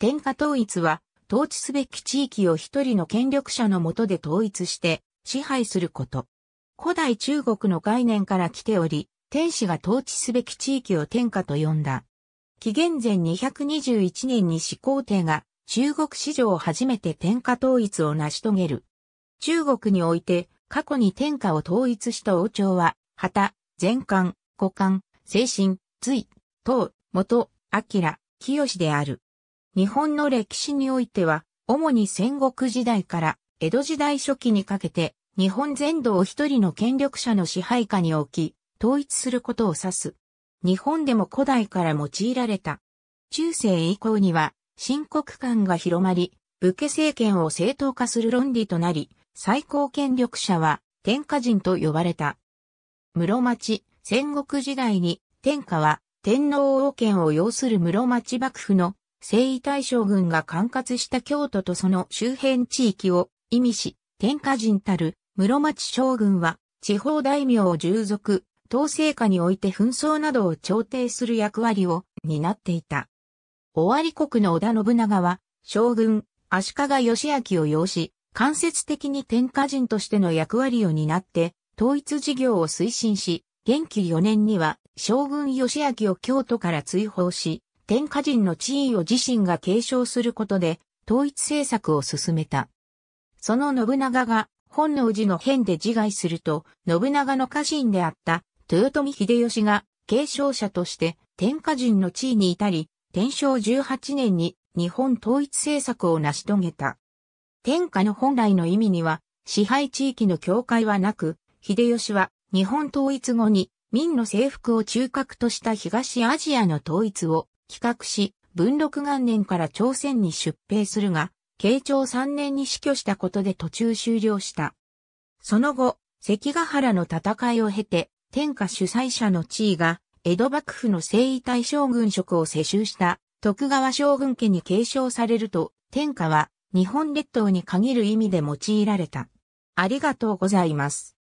天下統一は、統治すべき地域を一人の権力者のもとで統一して支配すること。古代中国の概念から来ており、天使が統治すべき地域を天下と呼んだ。紀元前221年に始皇帝が中国史上初めて天下統一を成し遂げる。中国において過去に天下を統一した王朝は、旗、全冠、五漢、精神、隋、唐、元、明、清である。日本の歴史においては、主に戦国時代から江戸時代初期にかけて、日本全土を一人の権力者の支配下に置き、統一することを指す。日本でも古代から用いられた。中世以降には、新国感が広まり、武家政権を正当化する論理となり、最高権力者は天下人と呼ばれた。室町、戦国時代に天下は天皇王権を要する室町幕府の征夷大将軍が管轄した京都とその周辺地域を意味し、天下人たる室町将軍は地方大名を従属、統制下において紛争などを調停する役割を担っていた。尾張国の織田信長は将軍足利義明を要し、間接的に天下人としての役割を担って統一事業を推進し、元気4年には将軍義明を京都から追放し、天下人の地位を自身が継承することで、統一政策を進めた。その信長が本能寺の変で自害すると、信長の家臣であった豊臣秀吉が継承者として天下人の地位に至り、天正18年に日本統一政策を成し遂げた。天下の本来の意味には、支配地域の境界はなく、秀吉は日本統一後に民の征服を中核とした東アジアの統一を企画し、文禄元年から朝鮮に出兵するが、慶長3年に死去したことで途中終了した。その後、関ヶ原の戦いを経て、天下主催者の地位が、江戸幕府の征夷大将軍職を世襲した徳川将軍家に継承されると、天下は日本列島に限る意味で用いられた。ありがとうございます。